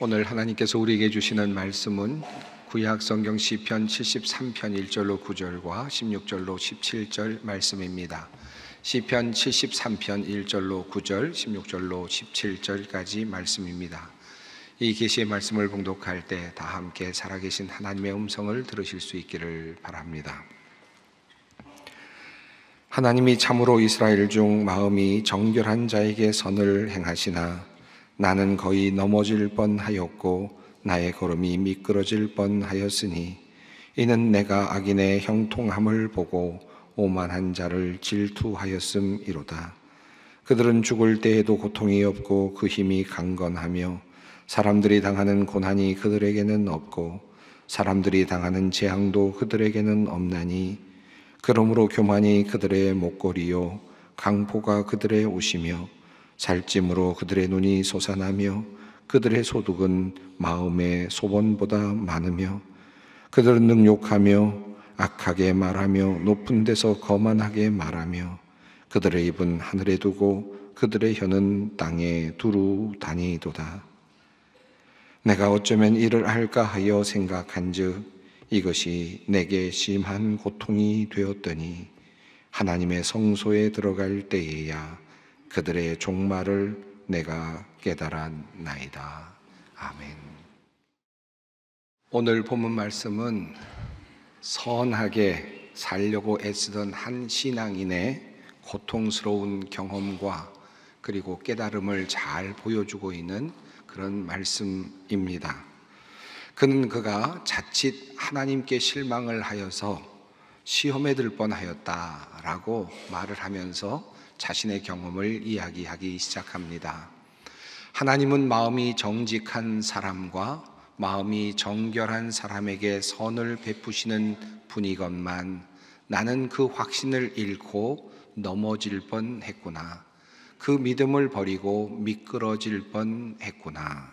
오늘 하나님께서 우리에게 주시는 말씀은 구약 성경 시편 73편 1절로 9절과 16절로 17절 말씀입니다. 시편 73편 1절로 9절, 16절로 17절까지 말씀입니다. 이 계시의 말씀을 봉독할 때 다 함께 살아계신 하나님의 음성을 들으실 수 있기를 바랍니다. 하나님이 참으로 이스라엘 중 마음이 정결한 자에게 선을 행하시나 나는 거의 넘어질 뻔하였고 나의 걸음이 미끄러질 뻔하였으니 이는 내가 악인의 형통함을 보고 오만한 자를 질투하였음이로다. 그들은 죽을 때에도 고통이 없고 그 힘이 강건하며 사람들이 당하는 고난이 그들에게는 없고 사람들이 당하는 재앙도 그들에게는 없나니 그러므로 교만이 그들의 목걸이요 강포가 그들의 옷이며 살찜으로 그들의 눈이 솟아나며 그들의 소득은 마음의 소원보다 많으며 그들은 능욕하며 악하게 말하며 높은 데서 거만하게 말하며 그들의 입은 하늘에 두고 그들의 혀는 땅에 두루 다니도다. 내가 어쩌면 이를 알까 하여 생각한즉 이것이 내게 심한 고통이 되었더니 하나님의 성소에 들어갈 때에야 그들의 종말을 내가 깨달았나이다. 아멘. 오늘 본문 말씀은 선하게 살려고 애쓰던 한 신앙인의 고통스러운 경험과 그리고 깨달음을 잘 보여주고 있는 그런 말씀입니다. 그는 그가 자칫 하나님께 실망을 하여서 시험에 들 뻔하였다라고 말을 하면서 자신의 경험을 이야기하기 시작합니다. 하나님은 마음이 정직한 사람과 마음이 정결한 사람에게 선을 베푸시는 분이건만 나는 그 확신을 잃고 넘어질 뻔 했구나. 그 믿음을 버리고 미끄러질 뻔 했구나.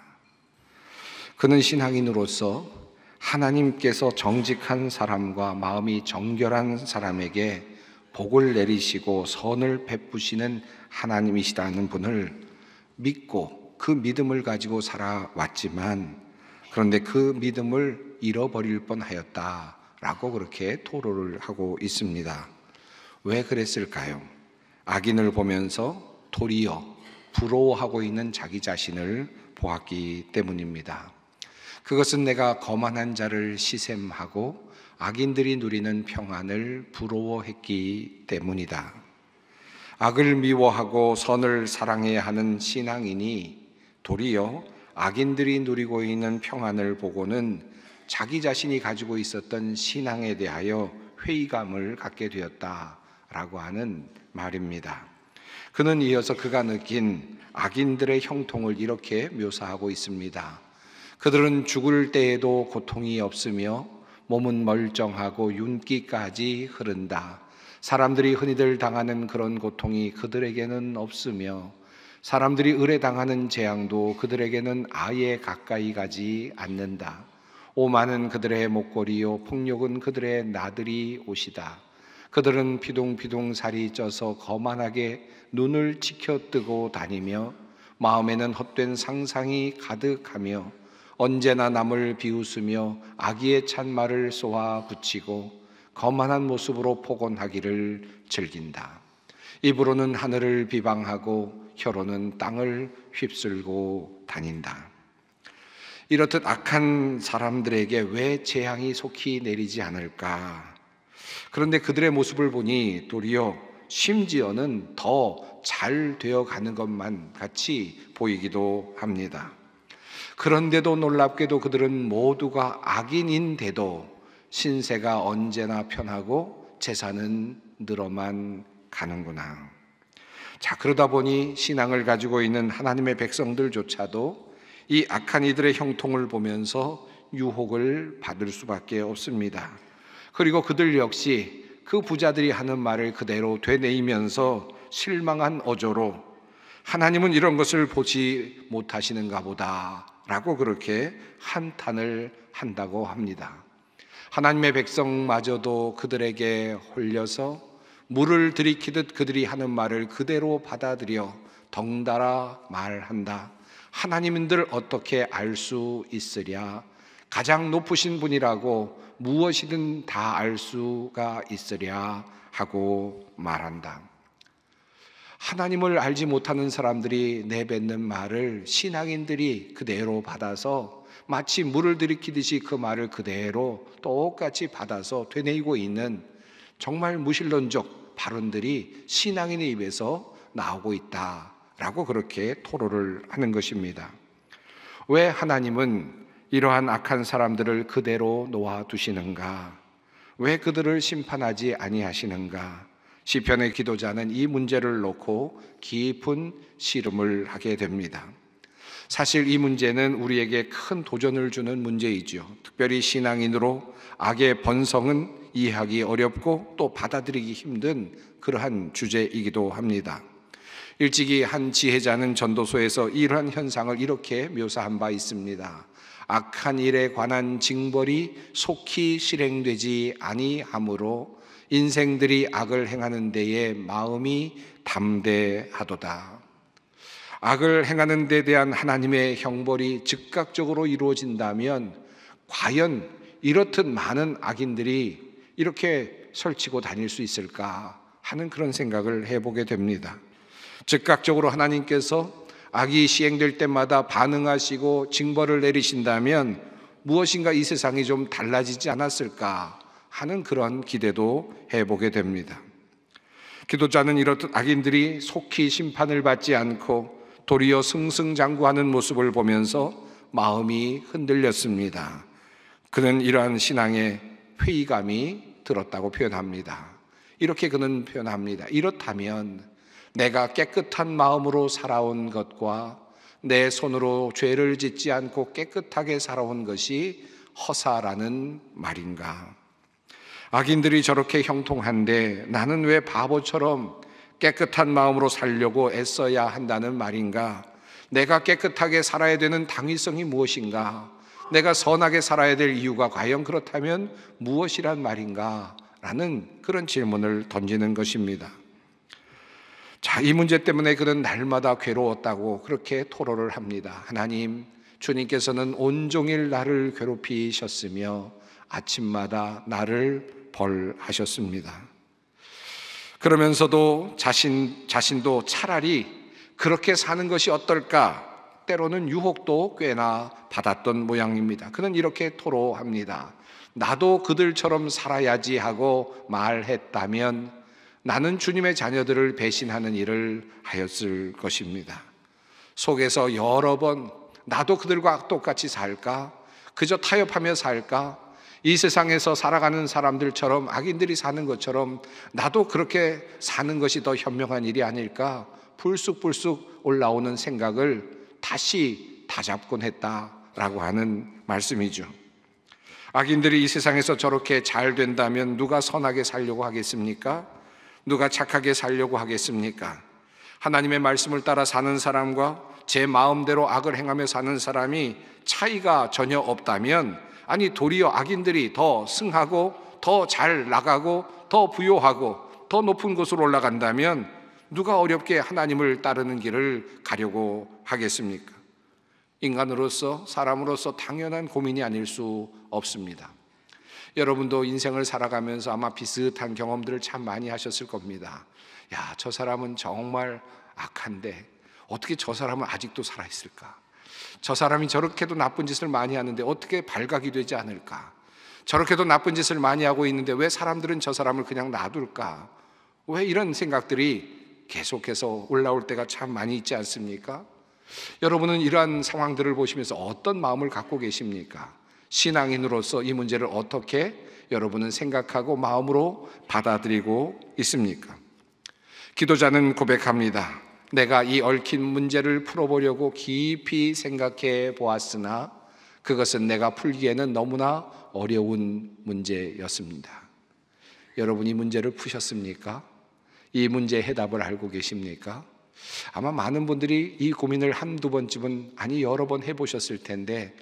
그는 신앙인으로서 하나님께서 정직한 사람과 마음이 정결한 사람에게 복을 내리시고 선을 베푸시는 하나님이시다는 분을 믿고 그 믿음을 가지고 살아왔지만 그런데 그 믿음을 잃어버릴 뻔하였다라고 그렇게 토로를 하고 있습니다. 왜 그랬을까요? 악인을 보면서 도리어 부러워하고 있는 자기 자신을 보았기 때문입니다. 그것은 내가 거만한 자를 시샘하고 악인들이 누리는 평안을 부러워했기 때문이다. 악을 미워하고 선을 사랑해야 하는 신앙인이 도리어 악인들이 누리고 있는 평안을 보고는 자기 자신이 가지고 있었던 신앙에 대하여 회의감을 갖게 되었다라고 하는 말입니다. 그는 이어서 그가 느낀 악인들의 형통을 이렇게 묘사하고 있습니다. 그들은 죽을 때에도 고통이 없으며 몸은 멀쩡하고 윤기까지 흐른다. 사람들이 흔히들 당하는 그런 고통이 그들에게는 없으며 사람들이 의뢰 당하는 재앙도 그들에게는 아예 가까이 가지 않는다. 오만은 그들의 목걸이요 폭력은 그들의 나들이 옷이다. 그들은 피동피동 살이 쪄서 거만하게 눈을 치켜 뜨고 다니며 마음에는 헛된 상상이 가득하며 언제나 남을 비웃으며 악의에 찬 말을 쏘아 붙이고 거만한 모습으로 폭언하기를 즐긴다. 입으로는 하늘을 비방하고 혀로는 땅을 휩쓸고 다닌다. 이렇듯 악한 사람들에게 왜 재앙이 속히 내리지 않을까? 그런데 그들의 모습을 보니 도리어 심지어는 더 잘 되어 가는 것만 같이 보이기도 합니다. 그런데도 놀랍게도 그들은 모두가 악인인데도 신세가 언제나 편하고 재산은 늘어만 가는구나. 자, 그러다 보니 신앙을 가지고 있는 하나님의 백성들조차도 이 악한 이들의 형통을 보면서 유혹을 받을 수밖에 없습니다. 그리고 그들 역시 그 부자들이 하는 말을 그대로 되뇌이면서 실망한 어조로 하나님은 이런 것을 보지 못하시는가 보다 라고 그렇게 한탄을 한다고 합니다. 하나님의 백성마저도 그들에게 홀려서 물을 들이키듯 그들이 하는 말을 그대로 받아들여 덩달아 말한다. 하나님인들 어떻게 알 수 있으랴? 가장 높으신 분이라고 무엇이든 다 알 수가 있으랴 하고 말한다. 하나님을 알지 못하는 사람들이 내뱉는 말을 신앙인들이 그대로 받아서 마치 물을 들이키듯이 그 말을 그대로 똑같이 받아서 되뇌이고 있는 정말 무신론적 발언들이 신앙인의 입에서 나오고 있다라고 그렇게 토로를 하는 것입니다. 왜 하나님은 이러한 악한 사람들을 그대로 놓아두시는가? 왜 그들을 심판하지 아니하시는가? 시편의 기도자는 이 문제를 놓고 깊은 씨름을 하게 됩니다. 사실 이 문제는 우리에게 큰 도전을 주는 문제이지요. 특별히 신앙인으로 악의 번성은 이해하기 어렵고 또 받아들이기 힘든 그러한 주제이기도 합니다. 일찍이 한 지혜자는 전도소에서 이러한 현상을 이렇게 묘사한 바 있습니다. 악한 일에 관한 징벌이 속히 실행되지 아니하므로 인생들이 악을 행하는 데에 마음이 담대하도다. 악을 행하는 데 대한 하나님의 형벌이 즉각적으로 이루어진다면 과연 이렇듯 많은 악인들이 이렇게 설치고 다닐 수 있을까 하는 그런 생각을 해보게 됩니다. 즉각적으로 하나님께서 악이 시행될 때마다 반응하시고 징벌을 내리신다면 무엇인가 이 세상이 좀 달라지지 않았을까 하는 그런 기대도 해보게 됩니다. 기도자는 이렇듯 악인들이 속히 심판을 받지 않고 도리어 승승장구하는 모습을 보면서 마음이 흔들렸습니다. 그는 이러한 신앙에 회의감이 들었다고 표현합니다. 이렇게 그는 표현합니다. 이렇다면 내가 깨끗한 마음으로 살아온 것과 내 손으로 죄를 짓지 않고 깨끗하게 살아온 것이 허사라는 말인가? 악인들이 저렇게 형통한데 나는 왜 바보처럼 깨끗한 마음으로 살려고 애써야 한다는 말인가? 내가 깨끗하게 살아야 되는 당위성이 무엇인가? 내가 선하게 살아야 될 이유가 과연 그렇다면 무엇이란 말인가? 라는 그런 질문을 던지는 것입니다. 자, 이 문제 때문에 그는 날마다 괴로웠다고 그렇게 토로를 합니다. 하나님, 주님께서는 온종일 나를 괴롭히셨으며 아침마다 나를 벌하셨습니다. 그러면서도 자신, 자신도 차라리 그렇게 사는 것이 어떨까? 때로는 유혹도 꽤나 받았던 모양입니다. 그는 이렇게 토로합니다. 나도 그들처럼 살아야지 하고 말했다면 나는 주님의 자녀들을 배신하는 일을 하였을 것입니다. 속에서 여러 번 나도 그들과 똑같이 살까? 그저 타협하며 살까? 이 세상에서 살아가는 사람들처럼 악인들이 사는 것처럼 나도 그렇게 사는 것이 더 현명한 일이 아닐까 불쑥불쑥 올라오는 생각을 다시 다잡곤 했다라고 하는 말씀이죠. 악인들이 이 세상에서 저렇게 잘 된다면 누가 선하게 살려고 하겠습니까? 누가 착하게 살려고 하겠습니까? 하나님의 말씀을 따라 사는 사람과 제 마음대로 악을 행하며 사는 사람이 차이가 전혀 없다면 아니 도리어 악인들이 더 승하고 더 잘 나가고 더 부요하고 더 높은 곳으로 올라간다면 누가 어렵게 하나님을 따르는 길을 가려고 하겠습니까? 인간으로서 사람으로서 당연한 고민이 아닐 수 없습니다. 여러분도 인생을 살아가면서 아마 비슷한 경험들을 참 많이 하셨을 겁니다. 야, 저 사람은 정말 악한데 어떻게 저 사람은 아직도 살아있을까? 저 사람이 저렇게도 나쁜 짓을 많이 하는데 어떻게 발각이 되지 않을까? 저렇게도 나쁜 짓을 많이 하고 있는데 왜 사람들은 저 사람을 그냥 놔둘까? 왜 이런 생각들이 계속해서 올라올 때가 참 많이 있지 않습니까? 여러분은 이러한 상황들을 보시면서 어떤 마음을 갖고 계십니까? 신앙인으로서 이 문제를 어떻게 여러분은 생각하고 마음으로 받아들이고 있습니까? 기도자는 고백합니다. 내가 이 얽힌 문제를 풀어보려고 깊이 생각해 보았으나 그것은 내가 풀기에는 너무나 어려운 문제였습니다. 여러분 이 문제를 푸셨습니까? 이 문제의 해답을 알고 계십니까? 아마 많은 분들이 이 고민을 한두 번쯤은 아니 여러 번 해보셨을 텐데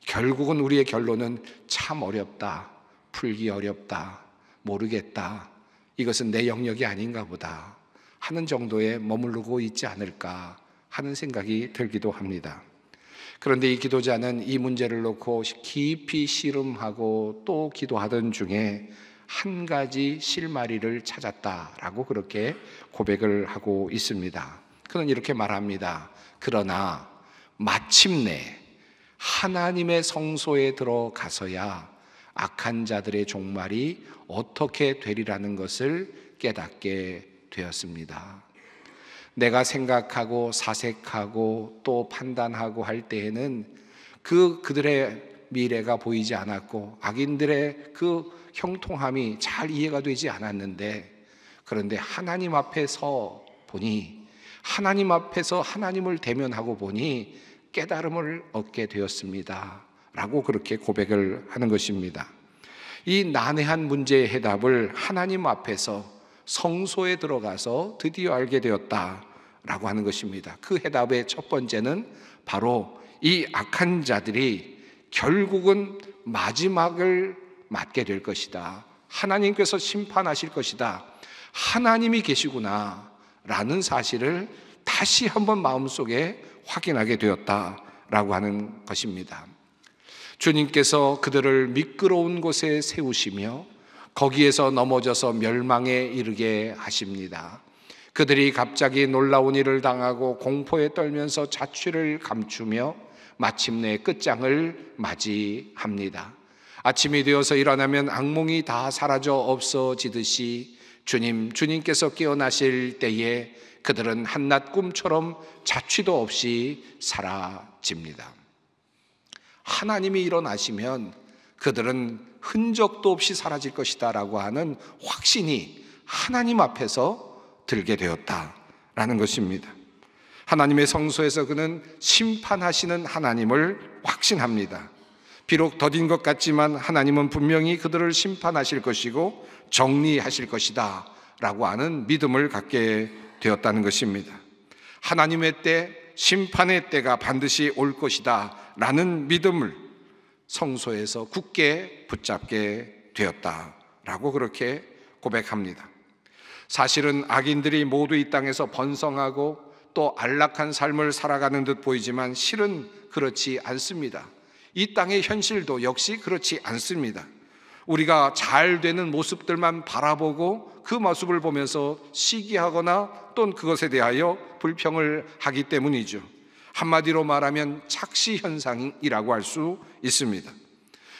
결국은 우리의 결론은 참 어렵다. 풀기 어렵다. 모르겠다. 이것은 내 영역이 아닌가 보다. 하는 정도에 머무르고 있지 않을까 하는 생각이 들기도 합니다. 그런데 이 기도자는 이 문제를 놓고 깊이 씨름하고 또 기도하던 중에 한 가지 실마리를 찾았다라고 그렇게 고백을 하고 있습니다. 그는 이렇게 말합니다. 그러나 마침내 하나님의 성소에 들어가서야 악한 자들의 종말이 어떻게 되리라는 것을 깨닫게 되었습니다. 내가 생각하고 사색하고 또 판단하고 할 때에는 그 그들의 미래가 보이지 않았고 악인들의 그 형통함이 잘 이해가 되지 않았는데 그런데 하나님 앞에 서 보니 하나님 앞에서 하나님을 대면하고 보니 깨달음을 얻게 되었습니다. 라고 그렇게 고백을 하는 것입니다. 이 난해한 문제의 해답을 하나님 앞에서 성소에 들어가서 드디어 알게 되었다라고 하는 것입니다. 그 해답의 첫 번째는 바로 이 악한 자들이 결국은 마지막을 맞게 될 것이다. 하나님께서 심판하실 것이다. 하나님이 계시구나. 라는 사실을 다시 한번 마음속에 확인하게 되었다라고 하는 것입니다. 주님께서 그들을 미끄러운 곳에 세우시며 거기에서 넘어져서 멸망에 이르게 하십니다. 그들이 갑자기 놀라운 일을 당하고 공포에 떨면서 자취를 감추며 마침내 끝장을 맞이합니다. 아침이 되어서 일어나면 악몽이 다 사라져 없어지듯이 주님, 주님께서 깨어나실 때에 그들은 한낮 꿈처럼 자취도 없이 사라집니다. 하나님이 일어나시면 그들은 흔적도 없이 사라질 것이다라고 하는 확신이 하나님 앞에서 들게 되었다라는 것입니다. 하나님의 성소에서 그는 심판하시는 하나님을 확신합니다. 비록 더딘 것 같지만 하나님은 분명히 그들을 심판하실 것이고 정리하실 것이다 라고 하는 믿음을 갖게 되었다는 것입니다. 하나님의 때, 심판의 때가 반드시 올 것이다 라는 믿음을 성소에서 굳게 붙잡게 되었다라고 그렇게 고백합니다. 사실은 악인들이 모두 이 땅에서 번성하고 또 안락한 삶을 살아가는 듯 보이지만 실은 그렇지 않습니다. 이 땅의 현실도 역시 그렇지 않습니다. 우리가 잘 되는 모습들만 바라보고 그 모습을 보면서 시기하거나 또는 그것에 대하여 불평을 하기 때문이죠. 한마디로 말하면 착시 현상이라고 할 수 있습니다.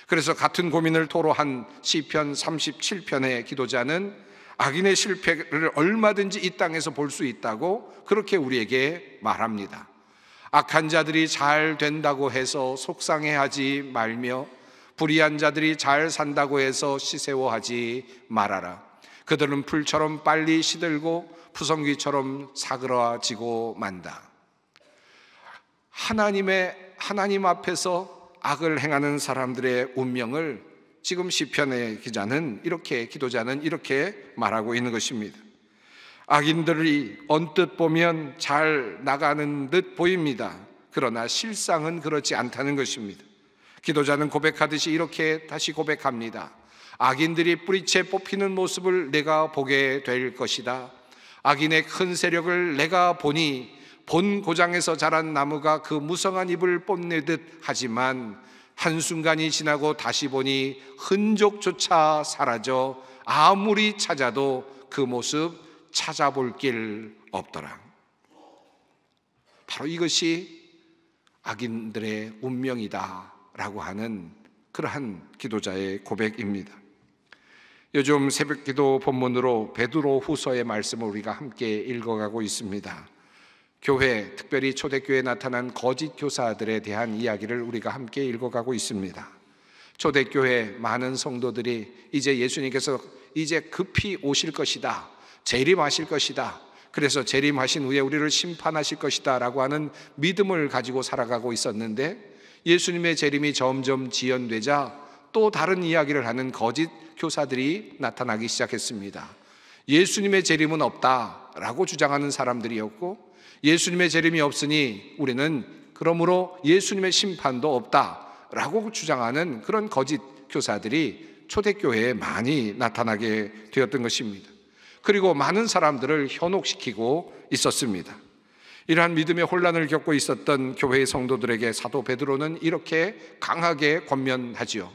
그래서 같은 고민을 토로한 시편 37편의 기도자는 악인의 실패를 얼마든지 이 땅에서 볼 수 있다고 그렇게 우리에게 말합니다. 악한 자들이 잘 된다고 해서 속상해하지 말며 불의한 자들이 잘 산다고 해서 시세워하지 말아라. 그들은 풀처럼 빨리 시들고 부성기처럼 사그러지고 만다. 하나님의 하나님 앞에서 악을 행하는 사람들의 운명을 지금 시편의 기자는 이렇게 기도자는 이렇게 말하고 있는 것입니다. 악인들이 언뜻 보면 잘 나가는 듯 보입니다. 그러나 실상은 그렇지 않다는 것입니다. 기도자는 고백하듯이 이렇게 다시 고백합니다. 악인들이 뿌리채 뽑히는 모습을 내가 보게 될 것이다. 악인의 큰 세력을 내가 보니 본 고장에서 자란 나무가 그 무성한 잎을 뽐내듯 하지만 한순간이 지나고 다시 보니 흔적조차 사라져 아무리 찾아도 그 모습 찾아볼 길 없더라. 바로 이것이 악인들의 운명이다라고 하는 그러한 기도자의 고백입니다. 요즘 새벽 기도 본문으로 베드로 후서의 말씀을 우리가 함께 읽어가고 있습니다. 교회, 특별히 초대교회에 나타난 거짓 교사들에 대한 이야기를 우리가 함께 읽어가고 있습니다. 초대교회 많은 성도들이 이제 예수님께서 이제 급히 오실 것이다. 재림하실 것이다. 그래서 재림하신 후에 우리를 심판하실 것이다. 라고 하는 믿음을 가지고 살아가고 있었는데 예수님의 재림이 점점 지연되자 또 다른 이야기를 하는 거짓 교사들이 나타나기 시작했습니다. 예수님의 재림은 없다. 라고 주장하는 사람들이었고 예수님의 재림이 없으니 우리는 그러므로 예수님의 심판도 없다라고 주장하는 그런 거짓 교사들이 초대교회에 많이 나타나게 되었던 것입니다. 그리고 많은 사람들을 현혹시키고 있었습니다. 이러한 믿음의 혼란을 겪고 있었던 교회의 성도들에게 사도 베드로는 이렇게 강하게 권면하지요.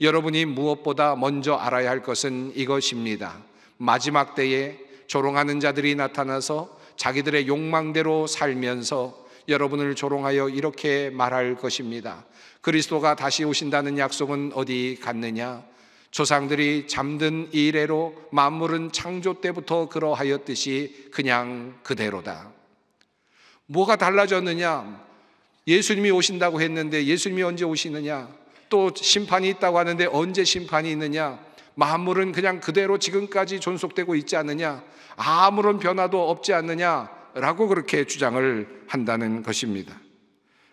여러분이 무엇보다 먼저 알아야 할 것은 이것입니다. 마지막 때에 조롱하는 자들이 나타나서 자기들의 욕망대로 살면서 여러분을 조롱하여 이렇게 말할 것입니다. 그리스도가 다시 오신다는 약속은 어디 갔느냐? 조상들이 잠든 이래로 만물은 창조 때부터 그러하였듯이 그냥 그대로다. 뭐가 달라졌느냐? 예수님이 오신다고 했는데 예수님이 언제 오시느냐? 또 심판이 있다고 하는데 언제 심판이 있느냐? 만물은 그냥 그대로 지금까지 존속되고 있지 않느냐? 아무런 변화도 없지 않느냐라고 그렇게 주장을 한다는 것입니다.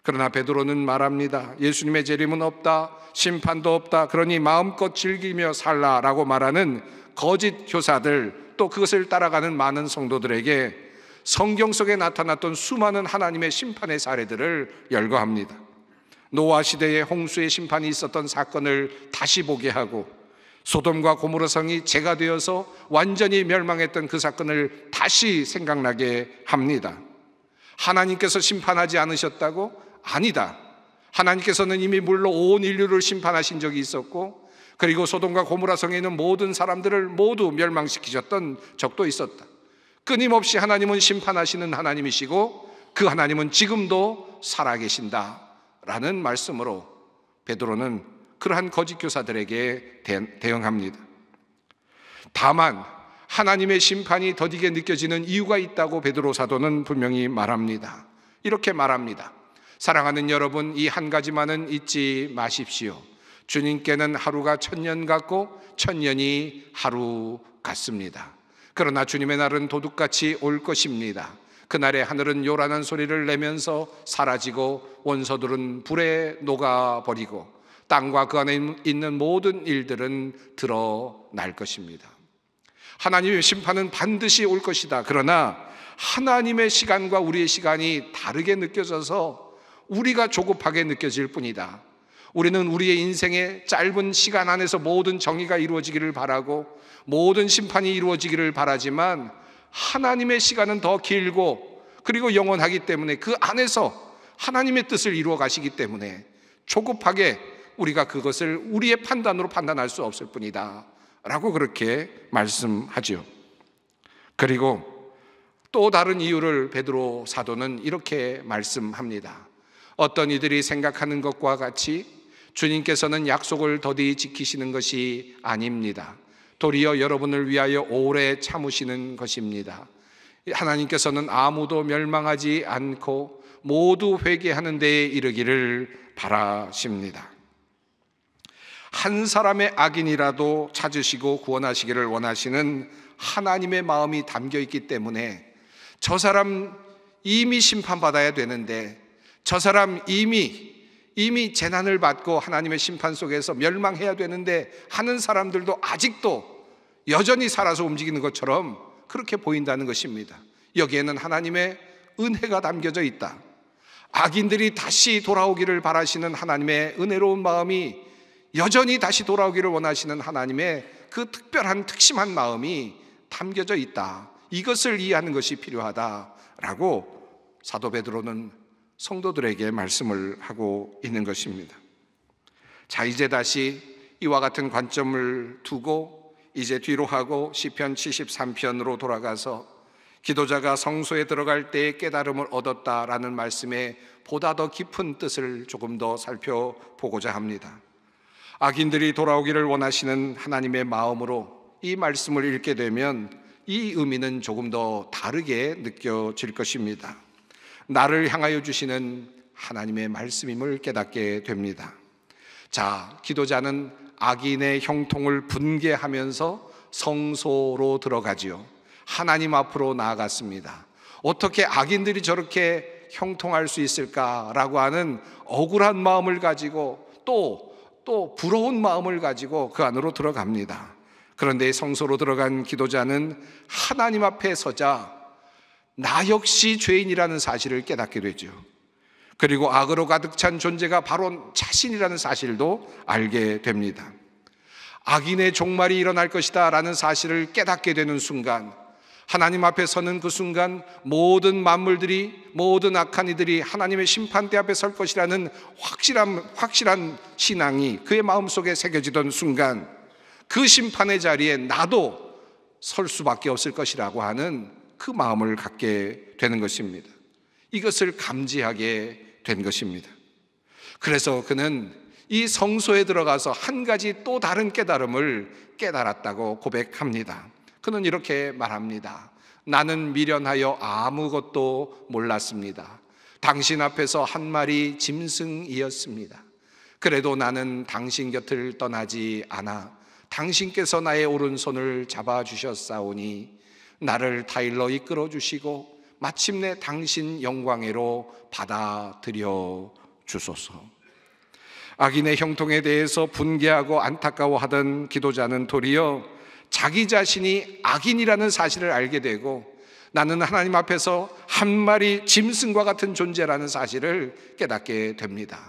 그러나 베드로는 말합니다. 예수님의 재림은 없다. 심판도 없다. 그러니 마음껏 즐기며 살라라고 말하는 거짓 교사들 또 그것을 따라가는 많은 성도들에게 성경 속에 나타났던 수많은 하나님의 심판의 사례들을 열거합니다. 노아 시대의 홍수의 심판이 있었던 사건을 다시 보게 하고 소돔과 고모라 성이 죄가 되어서 완전히 멸망했던 그 사건을 다시 생각나게 합니다. 하나님께서 심판하지 않으셨다고? 아니다. 하나님께서는 이미 물로 온 인류를 심판하신 적이 있었고 그리고 소돔과 고모라 성에 있는 모든 사람들을 모두 멸망시키셨던 적도 있었다. 끊임없이 하나님은 심판하시는 하나님이시고 그 하나님은 지금도 살아계신다라는 말씀으로 베드로는 그러한 거짓 교사들에게 대응합니다. 다만 하나님의 심판이 더디게 느껴지는 이유가 있다고 베드로 사도는 분명히 말합니다. 이렇게 말합니다. 사랑하는 여러분, 이 한 가지만은 잊지 마십시오. 주님께는 하루가 천년 같고 천년이 하루 같습니다. 그러나 주님의 날은 도둑같이 올 것입니다. 그날의 하늘은 요란한 소리를 내면서 사라지고 원서들은 불에 녹아버리고 땅과 그 안에 있는 모든 일들은 드러날 것입니다. 하나님의 심판은 반드시 올 것이다. 그러나 하나님의 시간과 우리의 시간이 다르게 느껴져서 우리가 조급하게 느껴질 뿐이다. 우리는 우리의 인생의 짧은 시간 안에서 모든 정의가 이루어지기를 바라고 모든 심판이 이루어지기를 바라지만 하나님의 시간은 더 길고 그리고 영원하기 때문에 그 안에서 하나님의 뜻을 이루어 가시기 때문에 조급하게 우리가 그것을 우리의 판단으로 판단할 수 없을 뿐이다. 라고 그렇게 말씀하지요. 그리고 또 다른 이유를 베드로 사도는 이렇게 말씀합니다. 어떤 이들이 생각하는 것과 같이 주님께서는 약속을 더디 지키시는 것이 아닙니다. 도리어 여러분을 위하여 오래 참으시는 것입니다. 하나님께서는 아무도 멸망하지 않고 모두 회개하는 데에 이르기를 바라십니다. 한 사람의 악인이라도 찾으시고 구원하시기를 원하시는 하나님의 마음이 담겨 있기 때문에 저 사람 이미 심판받아야 되는데 저 사람 이미 이미 재난을 받고 하나님의 심판 속에서 멸망해야 되는데 하는 사람들도 아직도 여전히 살아서 움직이는 것처럼 그렇게 보인다는 것입니다. 여기에는 하나님의 은혜가 담겨져 있다. 악인들이 다시 돌아오기를 바라시는 하나님의 은혜로운 마음이 여전히 다시 돌아오기를 원하시는 하나님의 그 특별한 특심한 마음이 담겨져 있다. 이것을 이해하는 것이 필요하다라고 사도 베드로는 성도들에게 말씀을 하고 있는 것입니다. 자, 이제 다시 이와 같은 관점을 두고 이제 뒤로 하고 시편 73편으로 돌아가서 기도자가 성소에 들어갈 때 깨달음을 얻었다라는 말씀에 보다 더 깊은 뜻을 조금 더 살펴보고자 합니다. 악인들이 돌아오기를 원하시는 하나님의 마음으로 이 말씀을 읽게 되면 이 의미는 조금 더 다르게 느껴질 것입니다. 나를 향하여 주시는 하나님의 말씀임을 깨닫게 됩니다. 자, 기도자는 악인의 형통을 분개하면서 성소로 들어가지요. 하나님 앞으로 나아갔습니다. 어떻게 악인들이 저렇게 형통할 수 있을까라고 하는 억울한 마음을 가지고 또또 부러운 마음을 가지고 그 안으로 들어갑니다. 그런데 성소로 들어간 기도자는 하나님 앞에 서자 나 역시 죄인이라는 사실을 깨닫게 되죠. 그리고 악으로 가득 찬 존재가 바로 자신이라는 사실도 알게 됩니다. 악인의 종말이 일어날 것이다 라는 사실을 깨닫게 되는 순간 하나님 앞에 서는 그 순간 모든 만물들이 모든 악한 이들이 하나님의 심판대 앞에 설 것이라는 확실한 확실한 신앙이 그의 마음속에 새겨지던 순간 그 심판의 자리에 나도 설 수밖에 없을 것이라고 하는 그 마음을 갖게 되는 것입니다. 이것을 감지하게 된 것입니다. 그래서 그는 이 성소에 들어가서 한 가지 또 다른 깨달음을 깨달았다고 고백합니다. 그는 이렇게 말합니다. 나는 미련하여 아무것도 몰랐습니다. 당신 앞에서 한 말이 짐승이었습니다. 그래도 나는 당신 곁을 떠나지 않아 당신께서 나의 오른손을 잡아 주셨사오니 나를 타일러 이끌어 주시고 마침내 당신 영광으로 받아들여 주소서. 악인의 형통에 대해서 분개하고 안타까워하던 기도자는 도리어 자기 자신이 악인이라는 사실을 알게 되고 나는 하나님 앞에서 한 마리 짐승과 같은 존재라는 사실을 깨닫게 됩니다.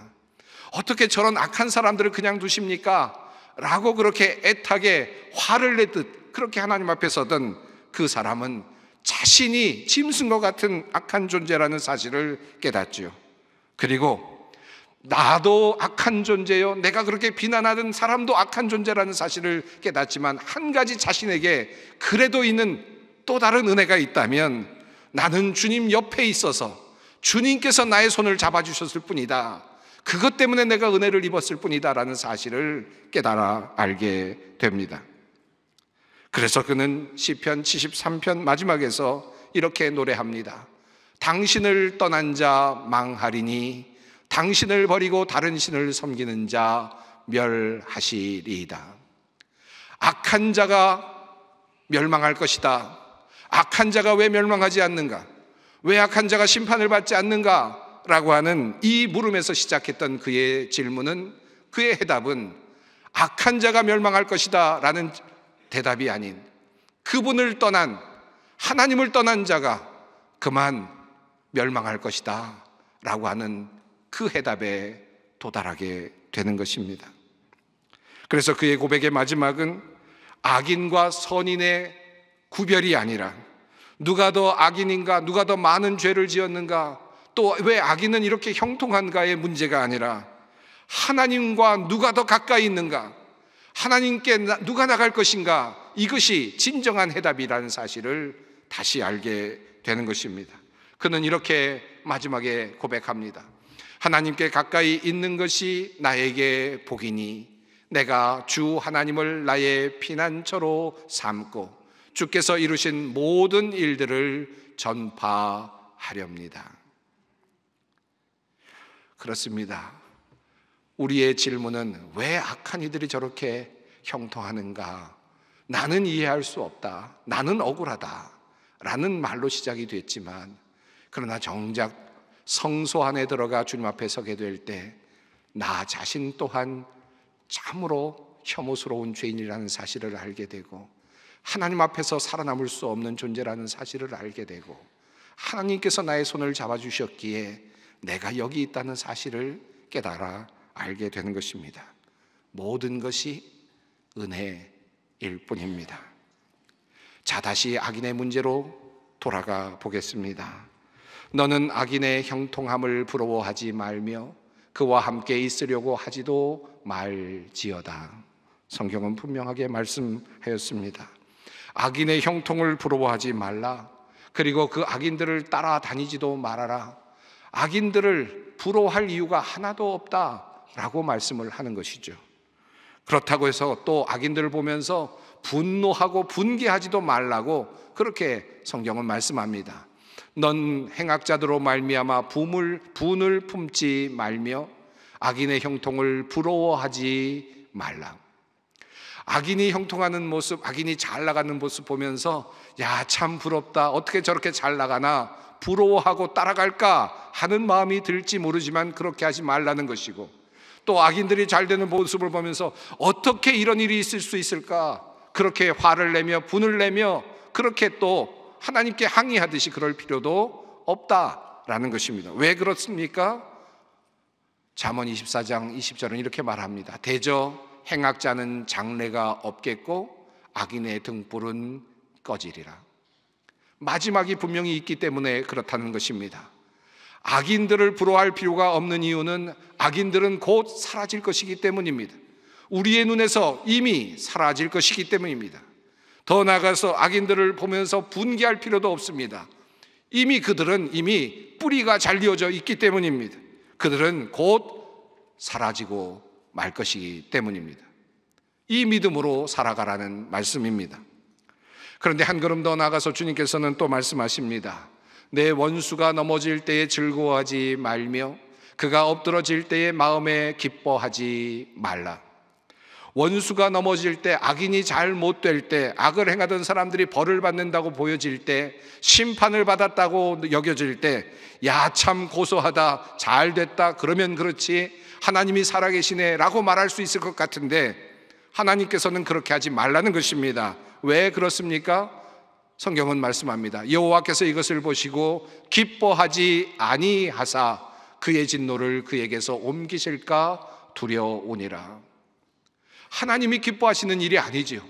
어떻게 저런 악한 사람들을 그냥 두십니까? 라고 그렇게 애타게 화를 내듯 그렇게 하나님 앞에 서던 그 사람은 자신이 짐승과 같은 악한 존재라는 사실을 깨닫지 그리고 나도 악한 존재요. 내가 그렇게 비난하던 사람도 악한 존재라는 사실을 깨닫지만 한 가지 자신에게 그래도 있는 또 다른 은혜가 있다면 나는 주님 옆에 있어서 주님께서 나의 손을 잡아주셨을 뿐이다. 그것 때문에 내가 은혜를 입었을 뿐이다. 라는 사실을 깨달아 알게 됩니다. 그래서 그는 시편 73편 마지막에서 이렇게 노래합니다. 당신을 떠난 자 망하리니 당신을 버리고 다른 신을 섬기는 자 멸하시리이다. 악한 자가 멸망할 것이다. 악한 자가 왜 멸망하지 않는가? 왜 악한 자가 심판을 받지 않는가? 라고 하는 이 물음에서 시작했던 그의 질문은 그의 해답은 악한 자가 멸망할 것이다 라는 대답이 아닌 그분을 떠난 하나님을 떠난 자가 그만 멸망할 것이다 라고 하는 그 해답에 도달하게 되는 것입니다. 그래서 그의 고백의 마지막은 악인과 선인의 구별이 아니라 누가 더 악인인가, 누가 더 많은 죄를 지었는가, 또 왜 악인은 이렇게 형통한가의 문제가 아니라 하나님과 누가 더 가까이 있는가, 하나님께 누가 나갈 것인가, 이것이 진정한 해답이라는 사실을 다시 알게 되는 것입니다. 그는 이렇게 마지막에 고백합니다. 하나님께 가까이 있는 것이 나에게 복이니 내가 주 하나님을 나의 피난처로 삼고 주께서 이루신 모든 일들을 전파하렵니다. 그렇습니다. 우리의 질문은 왜 악한 이들이 저렇게 형통하는가? 나는 이해할 수 없다. 나는 억울하다. 라는 말로 시작이 됐지만, 그러나 정작 성소 안에 들어가 주님 앞에 서게 될때나 자신 또한 참으로 혐오스러운 죄인이라는 사실을 알게 되고 하나님 앞에서 살아남을 수 없는 존재라는 사실을 알게 되고 하나님께서 나의 손을 잡아주셨기에 내가 여기 있다는 사실을 깨달아 알게 되는 것입니다. 모든 것이 은혜일 뿐입니다. 자, 다시 악인의 문제로 돌아가 보겠습니다. 너는 악인의 형통함을 부러워하지 말며 그와 함께 있으려고 하지도 말지어다. 성경은 분명하게 말씀하였습니다. 악인의 형통을 부러워하지 말라. 그리고 그 악인들을 따라다니지도 말아라. 악인들을 부러워할 이유가 하나도 없다. 라고 말씀을 하는 것이죠. 그렇다고 해서 또 악인들을 보면서 분노하고 분개하지도 말라고 그렇게 성경은 말씀합니다. 넌 행악자들로 말미암아 분을 분을 품지 말며 악인의 형통을 부러워하지 말라. 악인이 형통하는 모습, 악인이 잘 나가는 모습 보면서 야, 참 부럽다. 어떻게 저렇게 잘 나가나? 부러워하고 따라갈까 하는 마음이 들지 모르지만 그렇게 하지 말라는 것이고 또 악인들이 잘 되는 모습을 보면서 어떻게 이런 일이 있을 수 있을까? 그렇게 화를 내며 분을 내며 그렇게 또 하나님께 항의하듯이 그럴 필요도 없다라는 것입니다. 왜 그렇습니까? 잠언 24장 20절은 이렇게 말합니다. 대저 행악자는 장래가 없겠고 악인의 등불은 꺼지리라. 마지막이 분명히 있기 때문에 그렇다는 것입니다. 악인들을 부러워할 필요가 없는 이유는 악인들은 곧 사라질 것이기 때문입니다. 우리의 눈에서 이미 사라질 것이기 때문입니다. 더 나아가서 악인들을 보면서 분개할 필요도 없습니다. 이미 그들은 이미 뿌리가 잘리어져 있기 때문입니다. 그들은 곧 사라지고 말 것이기 때문입니다. 이 믿음으로 살아가라는 말씀입니다. 그런데 한 걸음 더 나가서 주님께서는 또 말씀하십니다. 내 원수가 넘어질 때에 즐거워하지 말며 그가 엎드러질 때에 마음에 기뻐하지 말라. 원수가 넘어질 때, 악인이 잘 못 될 때, 악을 행하던 사람들이 벌을 받는다고 보여질 때, 심판을 받았다고 여겨질 때, 야, 참 고소하다, 잘 됐다, 그러면 그렇지, 하나님이 살아계시네, 라고 말할 수 있을 것 같은데, 하나님께서는 그렇게 하지 말라는 것입니다. 왜 그렇습니까? 성경은 말씀합니다. 여호와께서 이것을 보시고 기뻐하지 아니하사 그의 진노를 그에게서 옮기실까 두려우니라. 하나님이 기뻐하시는 일이 아니지요.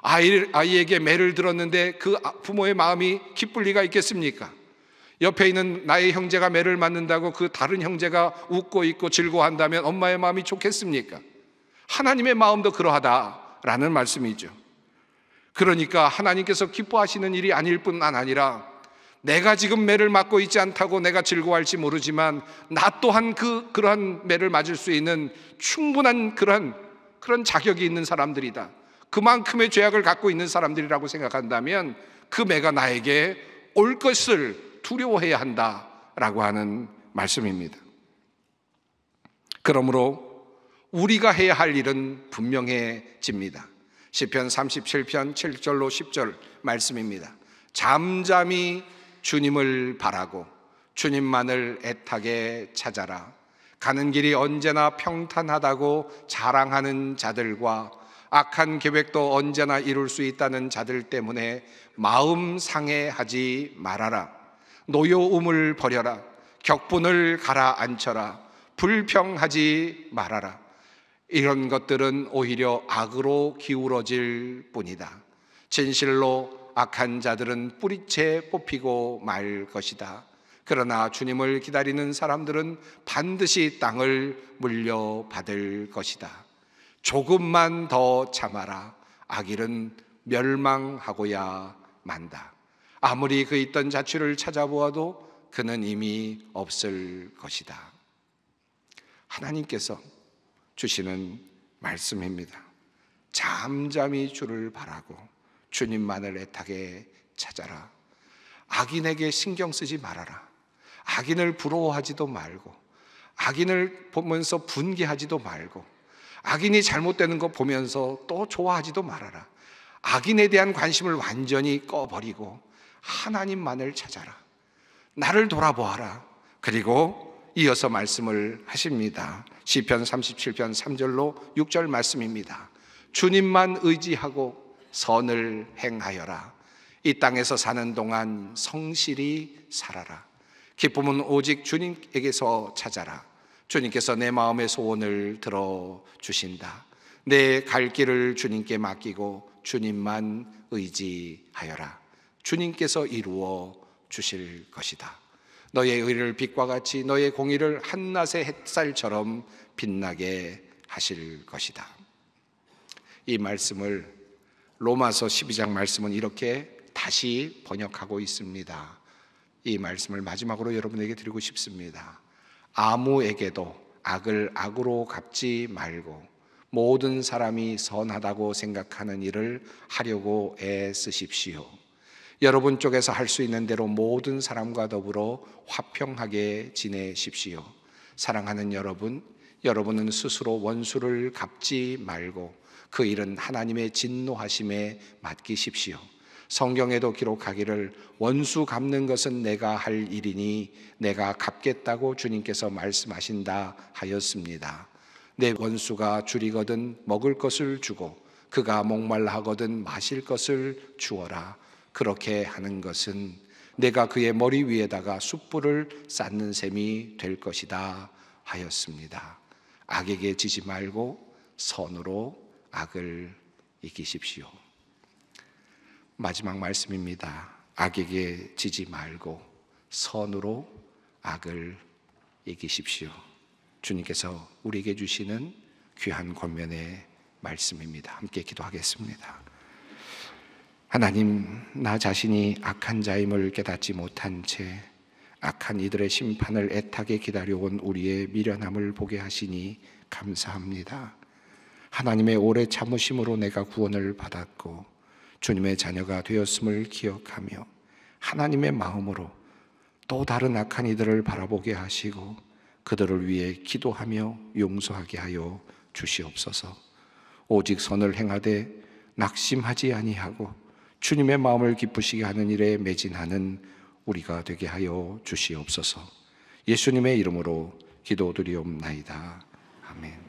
아이, 에게 매를 들었는데 그 아, 부모의 마음이 기쁠 리가 있겠습니까? 옆에 있는 나의 형제가 매를 맞는다고 그 다른 형제가 웃고 있고 즐거워한다면 엄마의 마음이 좋겠습니까? 하나님의 마음도 그러하다라는 말씀이죠. 그러니까 하나님께서 기뻐하시는 일이 아닐 뿐만 아니라 내가 지금 매를 맞고 있지 않다고 내가 즐거워할지 모르지만 나 또한 그 그러한 매를 맞을 수 있는 충분한 그러한 그런 자격이 있는 사람들이다. 그만큼의 죄악을 갖고 있는 사람들이라고 생각한다면 그 매가 나에게 올 것을 두려워해야 한다라고 하는 말씀입니다. 그러므로 우리가 해야 할 일은 분명해집니다. 시편 37편 7절로 10절 말씀입니다. 잠잠히 주님을 바라고 주님만을 애타게 찾아라. 가는 길이 언제나 평탄하다고 자랑하는 자들과 악한 계획도 언제나 이룰 수 있다는 자들 때문에 마음 상해하지 말아라. 노여움을 버려라. 격분을 가라앉혀라. 불평하지 말아라. 이런 것들은 오히려 악으로 기울어질 뿐이다. 진실로 악한 자들은 뿌리채 뽑히고 말 것이다. 그러나 주님을 기다리는 사람들은 반드시 땅을 물려받을 것이다. 조금만 더 참아라. 악일은 멸망하고야 만다. 아무리 그 있던 자취를 찾아보아도 그는 이미 없을 것이다. 하나님께서 주시는 말씀입니다. 잠잠히 주를 바라고 주님만을 애타게 찾아라. 악인에게 신경 쓰지 말아라. 악인을 부러워하지도 말고 악인을 보면서 분개하지도 말고 악인이 잘못되는 거 보면서 또 좋아하지도 말아라. 악인에 대한 관심을 완전히 꺼버리고 하나님만을 찾아라. 나를 돌아보아라. 그리고 이어서 말씀을 하십니다. 시편 37편 3절로 6절 말씀입니다. 주님만 의지하고 선을 행하여라. 이 땅에서 사는 동안 성실히 살아라. 기쁨은 오직 주님에게서 찾아라. 주님께서 내 마음의 소원을 들어 주신다. 내 갈 길을 주님께 맡기고 주님만 의지하여라. 주님께서 이루어 주실 것이다. 너의 의를 빛과 같이 너의 공의를 한낮의 햇살처럼 빛나게 하실 것이다. 이 말씀을 로마서 12장 말씀은 이렇게 다시 번역하고 있습니다. 이 말씀을 마지막으로 여러분에게 드리고 싶습니다. 아무에게도 악을 악으로 갚지 말고 모든 사람이 선하다고 생각하는 일을 하려고 애쓰십시오. 여러분 쪽에서 할 수 있는 대로 모든 사람과 더불어 화평하게 지내십시오. 사랑하는 여러분, 여러분은 스스로 원수를 갚지 말고 그 일은 하나님의 진노하심에 맡기십시오. 성경에도 기록하기를 원수 갚는 것은 내가 할 일이니 내가 갚겠다고 주님께서 말씀하신다 하였습니다. 내 원수가 줄이거든 먹을 것을 주고 그가 목말라하거든 마실 것을 주어라. 그렇게 하는 것은 내가 그의 머리 위에다가 숯불을 쌓는 셈이 될 것이다 하였습니다. 악에게 지지 말고 선으로 악을 이기십시오. 마지막 말씀입니다. 악에게 지지 말고 선으로 악을 이기십시오. 주님께서 우리에게 주시는 귀한 권면의 말씀입니다. 함께 기도하겠습니다. 하나님, 나 자신이 악한 자임을 깨닫지 못한 채 악한 이들의 심판을 애타게 기다려온 우리의 미련함을 보게 하시니 감사합니다. 하나님의 오래 참으심으로 내가 구원을 받았고 주님의 자녀가 되었음을 기억하며 하나님의 마음으로 또 다른 악한 이들을 바라보게 하시고 그들을 위해 기도하며 용서하게 하여 주시옵소서. 오직 선을 행하되 낙심하지 아니하고 주님의 마음을 기쁘시게 하는 일에 매진하는 우리가 되게 하여 주시옵소서. 예수님의 이름으로 기도드리옵나이다. 아멘.